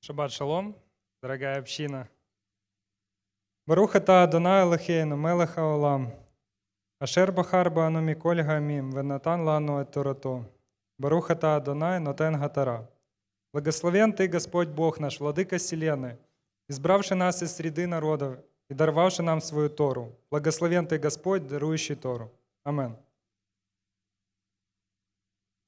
Шаббат шалом, дорогая община. Баруха та Адонай Лахейну, Мелеха Олам. Ашер Бахар Баану Миколь Гамим, Венатан Лану Эторото. Баруха та Адонай, Нотен Гатара. Благословен Ты, Господь Бог наш, Владыка Вселенной, избравший нас из среды народов и даровавший нам свою Тору. Благословен Ты, Господь, дарующий Тору. Аминь.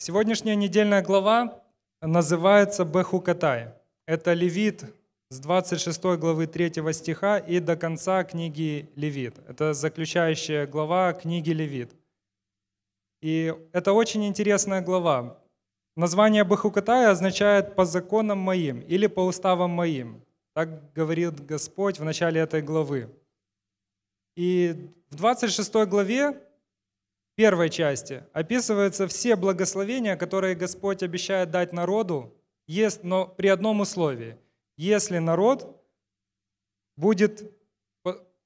Сегодняшняя недельная глава называется Бехукатай. Это Левит с 26 главы 3 стиха и до конца книги Левит. Это заключающая глава книги Левит. И это очень интересная глава. Название Бехукатай означает «по законам моим» или «по уставам моим». Так говорит Господь в начале этой главы. И в 26 главе первой части описываются все благословения, которые Господь обещает дать народу, но при одном условии. Если народ будет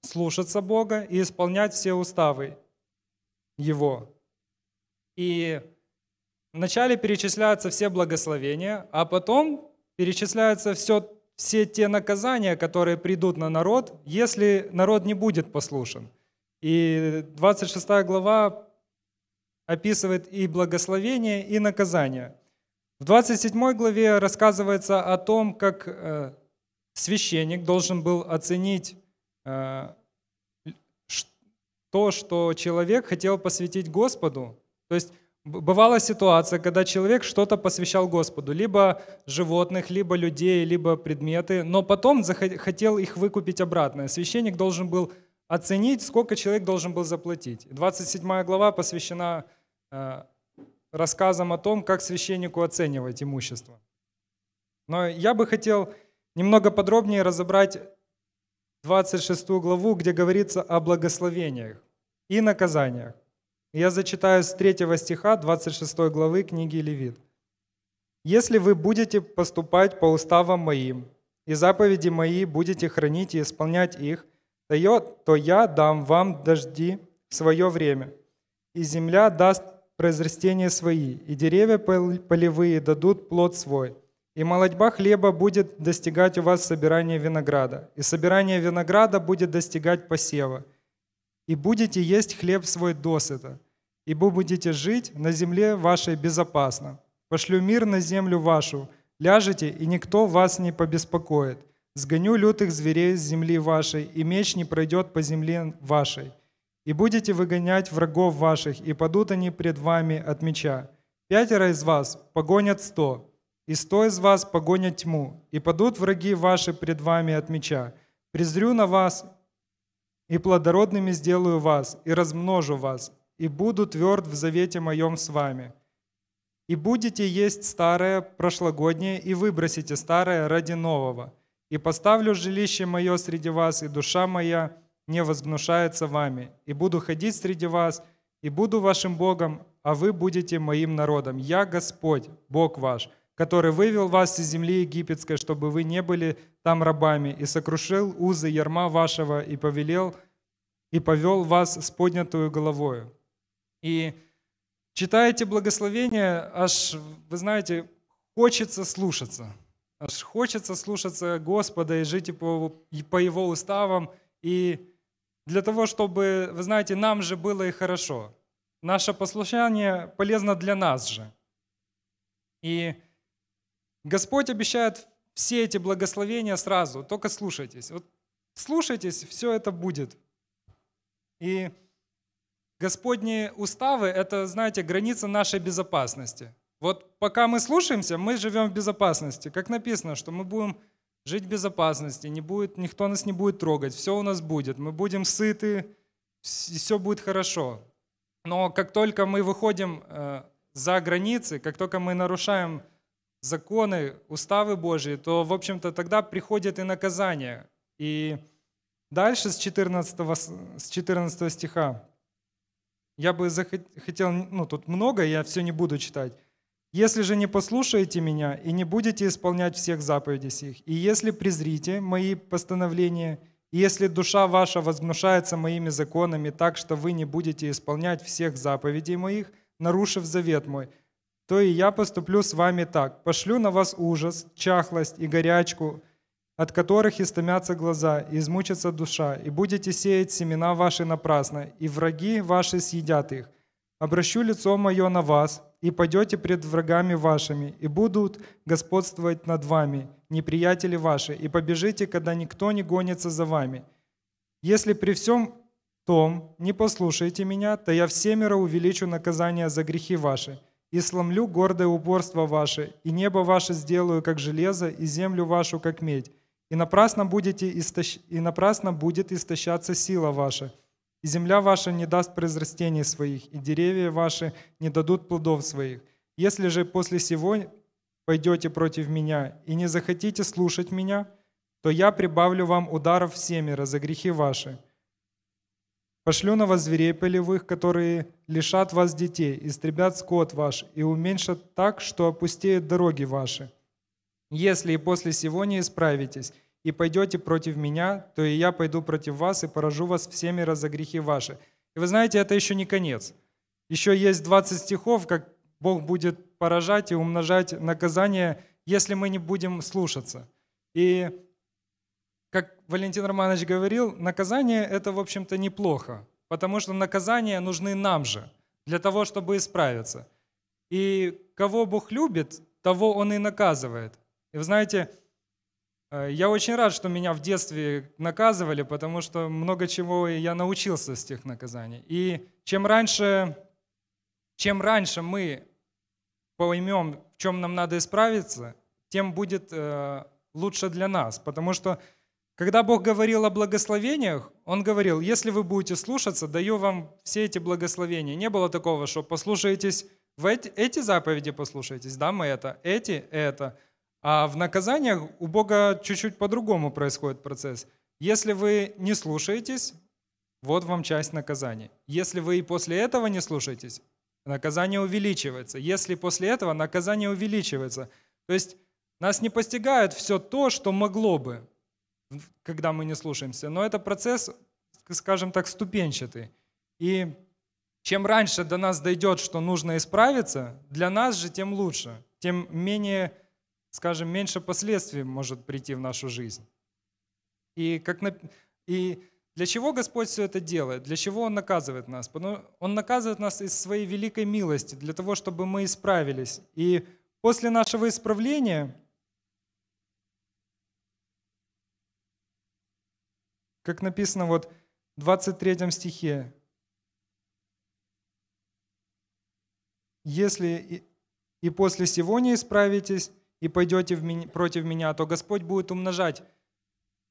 слушаться Бога и исполнять все уставы Его. И вначале перечисляются все благословения, а потом перечисляются все, все те наказания, которые придут на народ, если народ не будет послушен. И 26 глава описывает и благословение, и наказание. В 27 главе рассказывается о том, как э, священник должен был оценить э, то, что человек хотел посвятить Господу. То есть бывала ситуация, когда человек что-то посвящал Господу, либо животных, либо людей, либо предметы, но потом хотел их выкупить обратно. Священник должен был оценить, сколько человек должен был заплатить. 27 глава посвящена э, рассказам о том, как священнику оценивать имущество. Но я бы хотел немного подробнее разобрать 26 главу, где говорится о благословениях и наказаниях. Я зачитаю с 3 стиха 26 главы книги Левит. «Если вы будете поступать по уставам моим, и заповеди мои будете хранить и исполнять их, то я дам вам дожди в свое время, и земля даст произрастения свои, и деревья полевые дадут плод свой, и молодьба хлеба будет достигать у вас собирания винограда, и собирание винограда будет достигать посева, и будете есть хлеб свой досыта, и вы будете жить на земле вашей безопасно. Пошлю мир на землю вашу, ляжете, и никто вас не побеспокоит – Сгоню лютых зверей с земли вашей, и меч не пройдет по земле вашей. И будете выгонять врагов ваших, и падут они пред вами от меча. Пятеро из вас погонят сто, и сто из вас погонят тьму, и падут враги ваши пред вами от меча. Презрю на вас, и плодородными сделаю вас, и размножу вас, и буду тверд в завете моем с вами. И будете есть старое, прошлогоднее, и выбросите старое ради нового» И поставлю жилище мое среди вас, и душа моя не возгнушается вами. И буду ходить среди вас, и буду вашим Богом, а вы будете моим народом. Я Господь, Бог ваш, который вывел вас из земли египетской, чтобы вы не были там рабами, и сокрушил узы ярма вашего, и повелел, и повел вас с поднятую головою. И читаете благословение, аж, вы знаете, хочется слушаться – Аж э, хочется слушаться Господа и жить по, по Его уставам. И для того, чтобы, вы знаете, нам же было и хорошо. Наше послушание полезно для нас же. И Господь обещает все эти благословения сразу, только слушайтесь. Вот слушайтесь, все это будет. И Господние уставы – это, знаете, граница нашей безопасности – вот пока мы слушаемся, мы живем в безопасности. Как написано, что мы будем жить в безопасности, не будет, никто нас не будет трогать, все у нас будет, мы будем сыты, все будет хорошо. Но как только мы выходим э, за границы, как только мы нарушаем законы, уставы Божьи, то, в общем-то, тогда приходит и наказание. И дальше с 14, с 14 стиха я бы захотел, ну тут много, я все не буду читать, если же не послушаете меня и не будете исполнять всех заповедей сих, и если презрите мои постановления, и если душа ваша возгнушается моими законами так, что вы не будете исполнять всех заповедей моих, нарушив завет мой, то и я поступлю с вами так. Пошлю на вас ужас, чахлость и горячку, от которых истомятся глаза, и измучится душа, и будете сеять семена ваши напрасно, и враги ваши съедят их. Обращу лицо мое на вас, и пойдете пред врагами вашими, и будут господствовать над вами, неприятели ваши, и побежите, когда никто не гонится за вами. Если при всем том не послушаете меня, то я всемиро увеличу наказание за грехи ваши, и сломлю гордое упорство ваше, и небо ваше сделаю, как железо, и землю вашу, как медь, и напрасно, будете истощ... и напрасно будет истощаться сила ваша, и земля ваша не даст произрастений своих, и деревья ваши не дадут плодов своих. Если же после сего пойдете против меня и не захотите слушать меня, то я прибавлю вам ударов семеро за грехи ваши. Пошлю на вас зверей полевых, которые лишат вас детей, истребят скот ваш и уменьшат так, что опустеют дороги ваши. Если и после сего не исправитесь, и пойдете против меня, то и я пойду против вас и поражу вас всеми за грехи ваши». И вы знаете, это еще не конец. Еще есть 20 стихов, как Бог будет поражать и умножать наказание, если мы не будем слушаться. И как Валентин Романович говорил, наказание – это, в общем-то, неплохо, потому что наказания нужны нам же для того, чтобы исправиться. И кого Бог любит, того Он и наказывает. И вы знаете, Э, я очень рад, что меня в детстве наказывали, потому что много чего я научился с тех наказаний. И чем раньше, чем раньше мы поймем, в чем нам надо исправиться, тем будет э, лучше для нас. Потому что когда Бог говорил о благословениях, Он говорил, если вы будете слушаться, даю вам все эти благословения. Не было такого, что послушаетесь, в эти, эти заповеди послушаетесь, да, мы это, эти, это – а в наказаниях у Бога чуть-чуть по-другому происходит процесс. Если вы не слушаетесь, вот вам часть наказания. Если вы и после этого не слушаетесь, наказание увеличивается. Если после этого наказание увеличивается. То есть нас не постигает все то, что могло бы, когда мы не слушаемся. Но это процесс, скажем так, ступенчатый. И чем раньше до нас дойдет, что нужно исправиться, для нас же тем лучше, тем менее скажем, меньше последствий может прийти в нашу жизнь. И, как, и для чего Господь все это делает? Для чего Он наказывает нас? Он наказывает нас из своей великой милости, для того, чтобы мы исправились. И после нашего исправления, как написано вот в 23 стихе, «Если и после сего не исправитесь, и пойдете против меня, то Господь будет умножать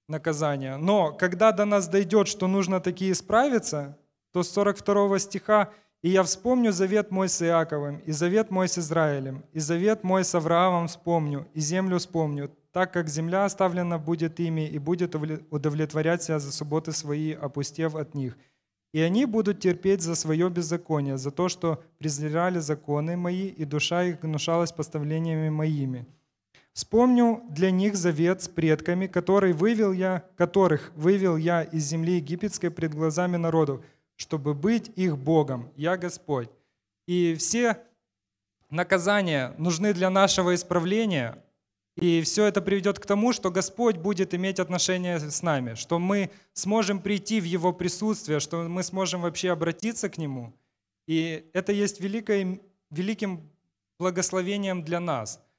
наказание. Но когда до нас дойдет, что нужно такие исправиться, то с 42 стиха «И я вспомню завет мой с Иаковым, и завет мой с Израилем, и завет мой с Авраамом вспомню, и землю вспомню, так как земля оставлена будет ими, и будет удовлетворять себя за субботы свои, опустев от них. И они будут терпеть за свое беззаконие, за то, что презирали законы мои, и душа их гнушалась поставлениями моими». Вспомню для них завет с предками, который вывел я, которых вывел я из земли египетской пред глазами народов, чтобы быть их Богом. Я Господь. И все наказания нужны для нашего исправления, и все это приведет к тому, что Господь будет иметь отношение с нами, что мы сможем прийти в Его присутствие, что мы сможем вообще обратиться к Нему. И это есть великое, великим благословением для нас –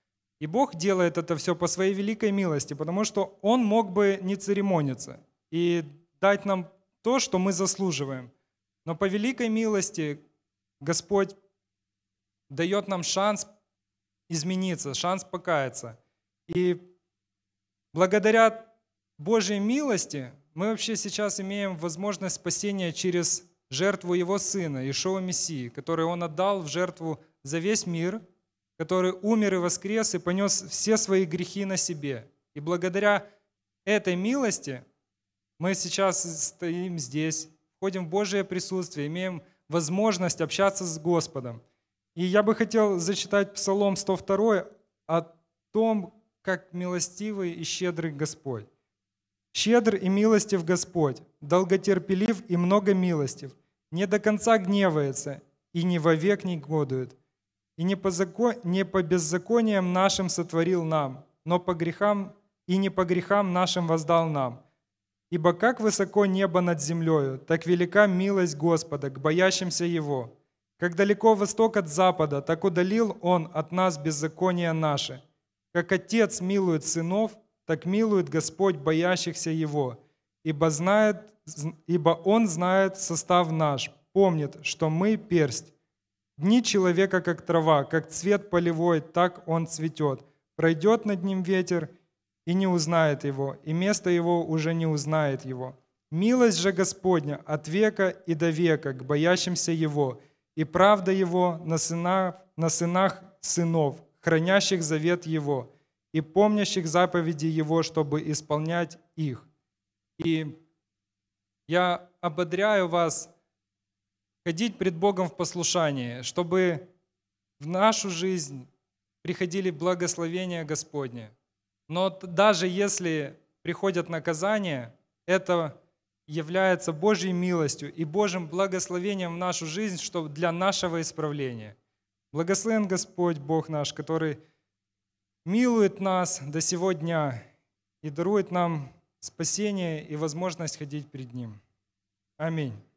и Бог делает это все по своей великой милости, потому что Он мог бы не церемониться и дать нам то, что мы заслуживаем. Но по великой милости Господь дает нам шанс измениться, шанс покаяться. И благодаря Божьей милости мы вообще сейчас имеем возможность спасения через жертву Его Сына, Ишоа Мессии, который Он отдал в жертву за весь мир – который умер и воскрес и понес все свои грехи на себе. И благодаря этой милости мы сейчас стоим здесь, входим в Божие присутствие, имеем возможность общаться с Господом. И я бы хотел зачитать Псалом 102 о том, как милостивый и щедрый Господь. «Щедр и милостив Господь, долготерпелив и много милостив, не до конца гневается и не вовек не годует, и не по, закон, не по беззакониям нашим сотворил нам, но по грехам и не по грехам нашим воздал нам. Ибо как высоко небо над землею, так велика милость Господа к боящимся Его. Как далеко восток от запада, так удалил Он от нас беззакония наши. Как Отец милует сынов, так милует Господь боящихся Его, ибо, знает, ибо Он знает состав наш, помнит, что мы персть, Дни человека, как трава, как цвет полевой, так он цветет. Пройдет над ним ветер и не узнает его, и место его уже не узнает его. Милость же Господня от века и до века к боящимся Его, и правда Его на сынах, на сынах сынов, хранящих завет Его, и помнящих заповеди Его, чтобы исполнять их. И я ободряю вас ходить пред Богом в послушании, чтобы в нашу жизнь приходили благословения Господне. Но даже если приходят наказания, это является Божьей милостью и Божьим благословением в нашу жизнь, чтобы для нашего исправления. Благословен Господь Бог наш, который милует нас до сего дня и дарует нам спасение и возможность ходить пред Ним. Аминь.